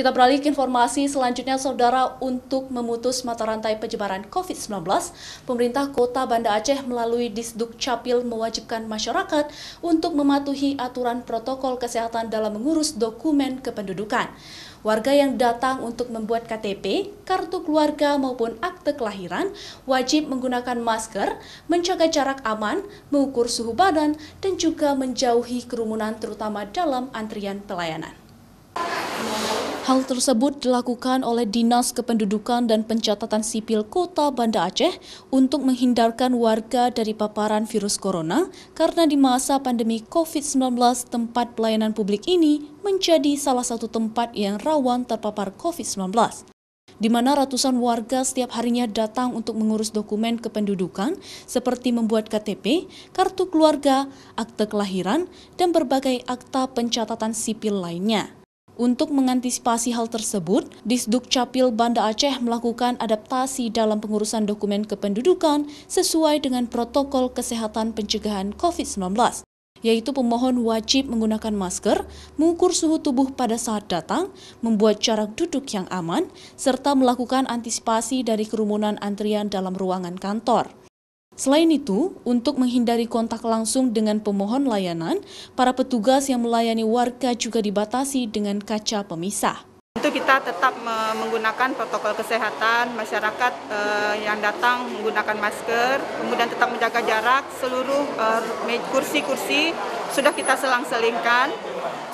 Kita beralih ke informasi selanjutnya, Saudara, untuk memutus mata rantai penyebaran COVID-19, pemerintah kota Banda Aceh melalui Disduk Capil mewajibkan masyarakat untuk mematuhi aturan protokol kesehatan dalam mengurus dokumen kependudukan. Warga yang datang untuk membuat KTP, kartu keluarga maupun akte kelahiran wajib menggunakan masker, menjaga jarak aman, mengukur suhu badan, dan juga menjauhi kerumunan terutama dalam antrian pelayanan. Hal tersebut dilakukan oleh Dinas Kependudukan dan Pencatatan Sipil Kota Banda Aceh untuk menghindarkan warga dari paparan virus corona karena di masa pandemi COVID-19 tempat pelayanan publik ini menjadi salah satu tempat yang rawan terpapar COVID-19 di mana ratusan warga setiap harinya datang untuk mengurus dokumen kependudukan seperti membuat KTP, kartu keluarga, akte kelahiran, dan berbagai akta pencatatan sipil lainnya. Untuk mengantisipasi hal tersebut, Disduk Capil Banda Aceh melakukan adaptasi dalam pengurusan dokumen kependudukan sesuai dengan protokol kesehatan pencegahan COVID-19 yaitu pemohon wajib menggunakan masker, mengukur suhu tubuh pada saat datang, membuat jarak duduk yang aman, serta melakukan antisipasi dari kerumunan antrian dalam ruangan kantor. Selain itu, untuk menghindari kontak langsung dengan pemohon layanan, para petugas yang melayani warga juga dibatasi dengan kaca pemisah. Itu kita tetap menggunakan protokol kesehatan, masyarakat eh, yang datang menggunakan masker, kemudian tetap menjaga jarak, seluruh eh, kursi-kursi sudah kita selang-selingkan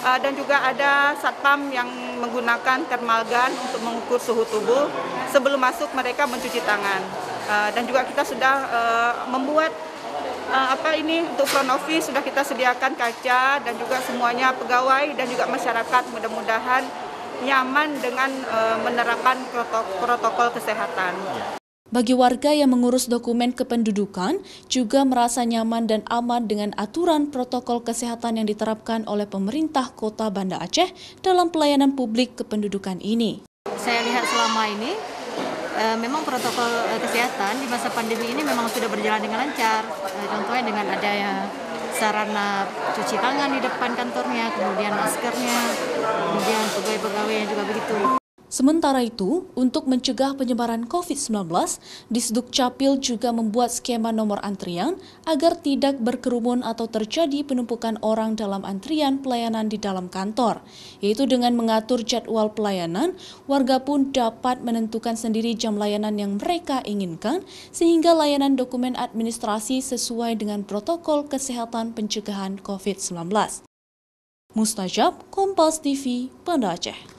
uh, dan juga ada satpam yang menggunakan thermal gun untuk mengukur suhu tubuh sebelum masuk mereka mencuci tangan uh, dan juga kita sudah uh, membuat uh, apa ini untuk front office sudah kita sediakan kaca dan juga semuanya pegawai dan juga masyarakat mudah-mudahan nyaman dengan uh, menerapkan protokol kesehatan. Bagi warga yang mengurus dokumen kependudukan juga merasa nyaman dan aman dengan aturan protokol kesehatan yang diterapkan oleh pemerintah Kota Banda Aceh dalam pelayanan publik kependudukan ini. Saya lihat selama ini eh, memang protokol eh, kesehatan di masa pandemi ini memang sudah berjalan dengan lancar. Eh, contohnya dengan adanya sarana cuci tangan di depan kantornya, kemudian maskernya, kemudian pegawai-pegawainya juga begitu. Sementara itu, untuk mencegah penyebaran COVID-19, Disduk Capil juga membuat skema nomor antrian agar tidak berkerumun atau terjadi penumpukan orang dalam antrian pelayanan di dalam kantor. Yaitu dengan mengatur jadwal pelayanan, warga pun dapat menentukan sendiri jam layanan yang mereka inginkan sehingga layanan dokumen administrasi sesuai dengan protokol kesehatan pencegahan COVID-19. Mustajab, Kompas TV, Banda Aceh.